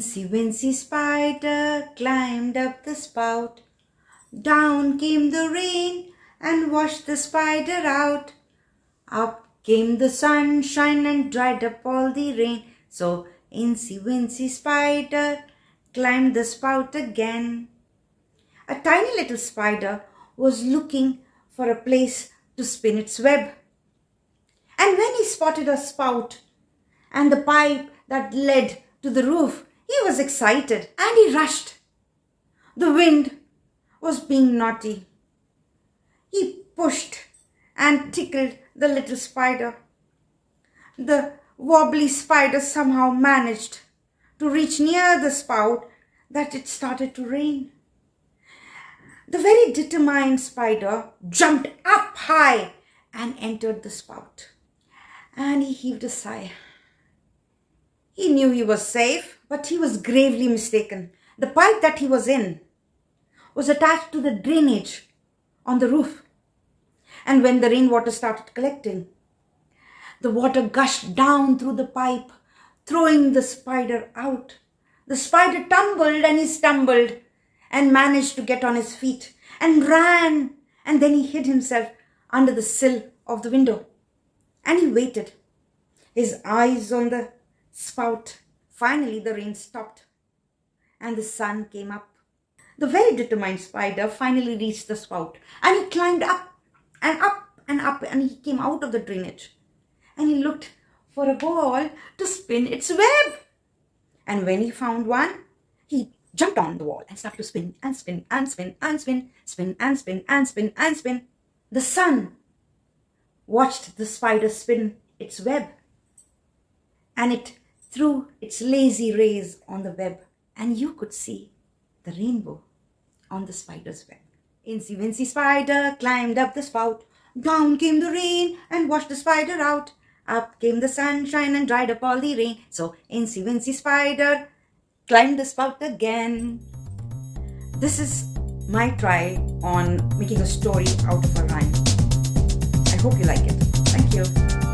Incy Wincy Spider climbed up the spout. Down came the rain and washed the spider out. Up came the sunshine and dried up all the rain. So Incy Wincy Spider climbed the spout again. A tiny little spider was looking for a place to spin its web. And when he spotted a spout and the pipe that led to the roof, was excited and he rushed. The wind was being naughty. He pushed and tickled the little spider. The wobbly spider somehow managed to reach near the spout that it started to rain. The very determined spider jumped up high and entered the spout. And he heaved a sigh. He knew he was safe, but he was gravely mistaken. The pipe that he was in was attached to the drainage on the roof. And when the rainwater started collecting, the water gushed down through the pipe, throwing the spider out. The spider tumbled and he stumbled and managed to get on his feet and ran. And then he hid himself under the sill of the window. And he waited, his eyes on the spout. Finally, the rain stopped and the sun came up. The very determined spider finally reached the spout and he climbed up and up and up and he came out of the drainage and he looked for a ball to spin its web. And when he found one, he jumped on the wall and started to spin and spin and spin and spin, spin and spin and spin and spin. The sun watched the spider spin its web and it threw its lazy rays on the web, and you could see the rainbow on the spider's web. Incy Wincy Spider climbed up the spout. Down came the rain and washed the spider out. Up came the sunshine and dried up all the rain. So Incy Wincy Spider climbed the spout again. This is my try on making a story out of a rhyme. I hope you like it. Thank you.